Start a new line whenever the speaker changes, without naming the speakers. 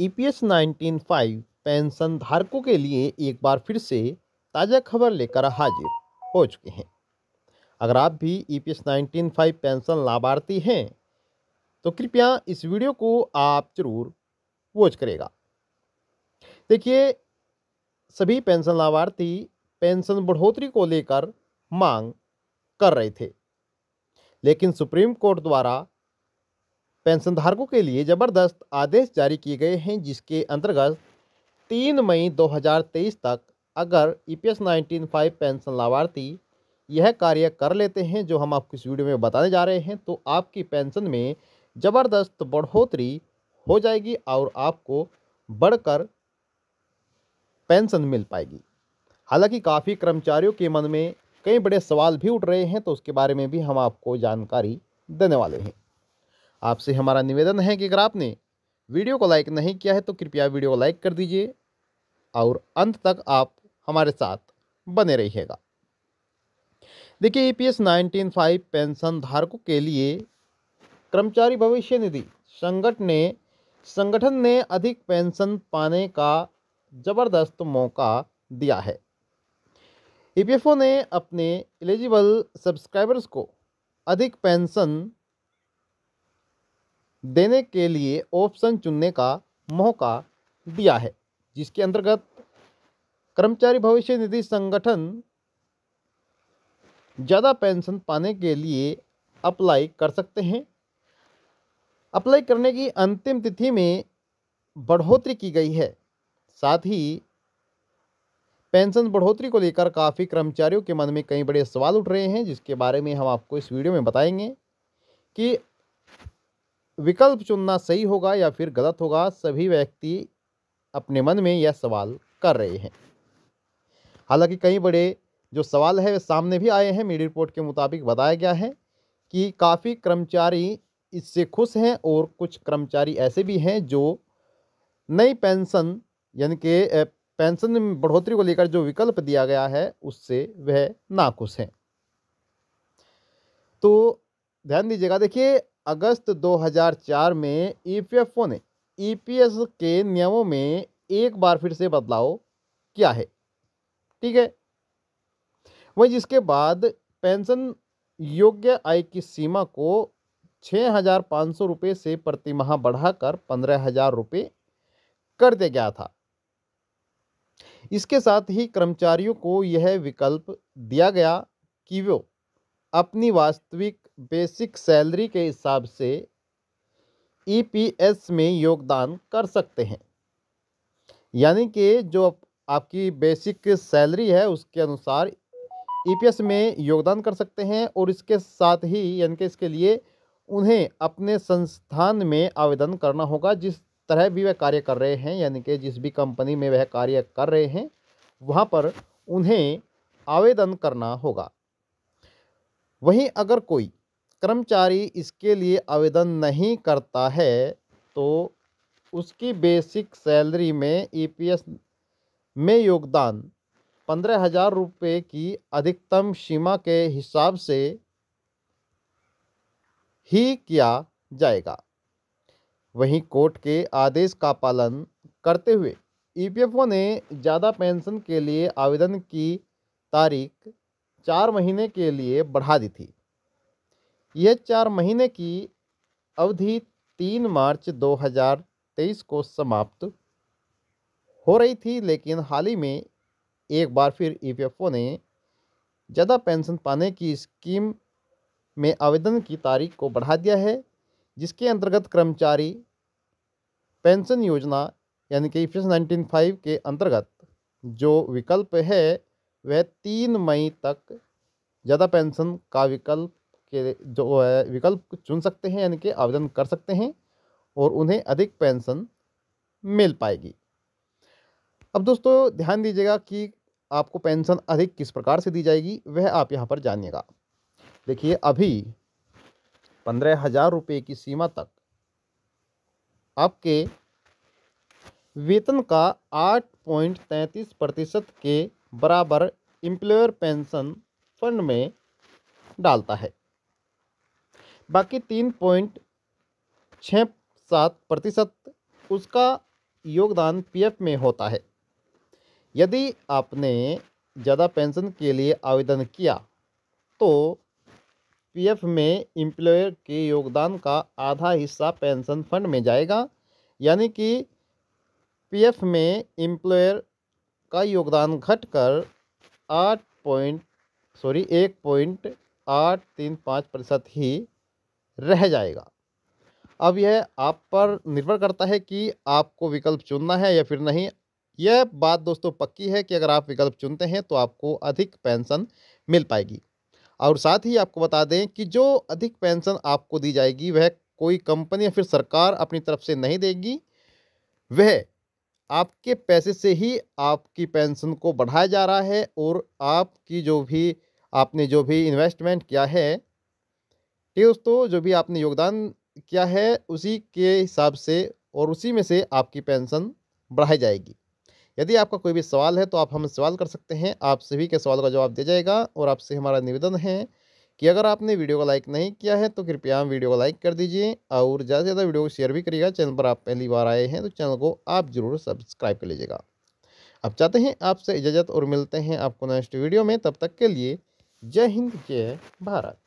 ई P S nineteen five pension धारकों के लिए एक बार फिर से ताज़ा खबर लेकर हाजिर हो चुके हैं अगर आप भी E P S nineteen five pension लाभार्थी हैं तो कृपया इस वीडियो को आप जरूर वॉच करेगा देखिए सभी पेंशन लाभार्थी पेंशन बढ़ोतरी को लेकर मांग कर रहे थे लेकिन सुप्रीम कोर्ट द्वारा पेंशनधारकों के लिए ज़बरदस्त आदेश जारी किए गए हैं जिसके अंतर्गत तीन मई 2023 तक अगर E e P S nineteen five pension लाभार्थी यह कार्य कर लेते हैं जो हम आपको इस वीडियो में बताने जा रहे हैं तो आपकी पेंशन में ज़बरदस्त बढ़ोतरी हो जाएगी और आपको बढ़कर पेंशन मिल पाएगी हालांकि काफ़ी कर्मचारियों के मन में कई बड़े सवाल भी उठ रहे हैं तो उसके बारे में भी हम आपको जानकारी देने वाले हैं आपसे हमारा निवेदन है कि अगर आपने वीडियो को लाइक नहीं किया है तो कृपया वीडियो को लाइक कर दीजिए और अंत तक आप हमारे साथ बने रहिएगा देखिए E P S nineteen five pension धारकों के लिए कर्मचारी भविष्य निधि संगठ ने संगठन ने अधिक पेंशन पाने का जबरदस्त मौका दिया है ई e ने अपने एलिजिबल सब्सक्राइबर्स को अधिक पेंशन देने के लिए ऑप्शन चुनने का मौका दिया है जिसके अंतर्गत कर्मचारी भविष्य निधि संगठन ज़्यादा पेंशन पाने के लिए अप्लाई कर सकते हैं अप्लाई करने की अंतिम तिथि में बढ़ोतरी की गई है साथ ही पेंशन बढ़ोतरी को लेकर काफ़ी कर्मचारियों के मन में कई बड़े सवाल उठ रहे हैं जिसके बारे में हम आपको इस वीडियो में बताएंगे कि विकल्प चुनना सही होगा या फिर गलत होगा सभी व्यक्ति अपने मन में यह सवाल कर रहे हैं हालांकि कई बड़े जो सवाल है वे सामने भी आए हैं मीडिया रिपोर्ट के मुताबिक बताया गया है कि काफ़ी कर्मचारी इससे खुश हैं और कुछ कर्मचारी ऐसे भी हैं जो नई पेंशन यानी कि पेंशन में बढ़ोतरी को लेकर जो विकल्प दिया गया है उससे वह नाखुश हैं तो ध्यान दीजिएगा देखिए अगस्त 2004 में ईपीएफओ e ने ईपीएस e के नियमों में एक बार फिर से बदलाव किया है ठीक है वहीं जिसके बाद पेंशन योग्य आय की सीमा को छः हज़ार पाँच सौ रुपये से प्रतिमाह बढ़ाकर पंद्रह हज़ार रुपये कर दिया गया था इसके साथ ही कर्मचारियों को यह विकल्प दिया गया कि वो अपनी वास्तविक बेसिक सैलरी के हिसाब से ईपीएस e में योगदान कर सकते हैं यानी कि जो आपकी बेसिक सैलरी है उसके अनुसार ईपीएस e में योगदान कर सकते हैं और इसके साथ ही यानी कि इसके लिए उन्हें अपने संस्थान में आवेदन करना होगा जिस तरह भी वह कार्य कर रहे हैं यानी कि जिस भी कंपनी में वह कार्य कर रहे हैं वहाँ पर उन्हें आवेदन करना होगा वहीं अगर कोई कर्मचारी इसके लिए आवेदन नहीं करता है तो उसकी बेसिक सैलरी में ईपीएस e में योगदान पंद्रह हज़ार रुपये की अधिकतम सीमा के हिसाब से ही किया जाएगा वहीं कोर्ट के आदेश का पालन करते हुए ईपीएफओ e ने ज़्यादा पेंशन के लिए आवेदन की तारीख चार महीने के लिए बढ़ा दी थी यह चार महीने की अवधि तीन मार्च 2023 को समाप्त हो रही थी लेकिन हाल ही में एक बार फिर ईपीएफओ e ने ज़्यादा पेंशन पाने की स्कीम में आवेदन की तारीख को बढ़ा दिया है जिसके अंतर्गत कर्मचारी पेंशन योजना यानी कि फिफ्स नाइनटीन फाइव के अंतर्गत जो विकल्प है वह तीन मई तक ज़्यादा पेंशन का विकल्प के जो है विकल्प चुन सकते हैं यानी कि आवेदन कर सकते हैं और उन्हें अधिक पेंशन मिल पाएगी अब दोस्तों ध्यान दीजिएगा कि आपको पेंशन अधिक किस प्रकार से दी जाएगी वह आप यहाँ पर जानिएगा देखिए अभी पंद्रह हजार रुपये की सीमा तक आपके वेतन का आठ पॉइंट तैंतीस प्रतिशत के बराबर इम्प्लॉयर पेंशन फंड में डालता है बाकी तीन पॉइंट छः सात प्रतिशत उसका योगदान पीएफ में होता है यदि आपने ज़्यादा पेंशन के लिए आवेदन किया तो पीएफ में इम्प्लॉयर के योगदान का आधा हिस्सा पेंशन फंड में जाएगा यानी कि पीएफ में इम्प्लॉयर का योगदान घटकर आठ पॉइंट सॉरी एक पॉइंट आठ तीन पाँच प्रतिशत ही रह जाएगा अब यह आप पर निर्भर करता है कि आपको विकल्प चुनना है या फिर नहीं यह बात दोस्तों पक्की है कि अगर आप विकल्प चुनते हैं तो आपको अधिक पेंशन मिल पाएगी और साथ ही आपको बता दें कि जो अधिक पेंशन आपको दी जाएगी वह कोई कंपनी या फिर सरकार अपनी तरफ से नहीं देगी वह आपके पैसे से ही आपकी पेंशन को बढ़ाया जा रहा है और आपकी जो भी आपने जो भी इन्वेस्टमेंट किया है ठीक दोस्तों जो भी आपने योगदान किया है उसी के हिसाब से और उसी में से आपकी पेंशन बढ़ाई जाएगी यदि आपका कोई भी सवाल है तो आप हमें सवाल कर सकते हैं आप सभी के सवाल का जवाब दिया जाएगा और आपसे हमारा निवेदन है कि अगर आपने वीडियो को लाइक नहीं किया है तो कृपया आप वीडियो को लाइक कर दीजिए और ज़्यादा से ज़्यादा वीडियो को शेयर भी करिएगा चैनल पर आप पहली बार आए हैं तो चैनल को आप ज़रूर सब्सक्राइब कर लीजिएगा अब चाहते हैं आपसे इजाज़त और मिलते हैं आपको नेक्स्ट वीडियो में तब तक के लिए जय हिंद जय भारत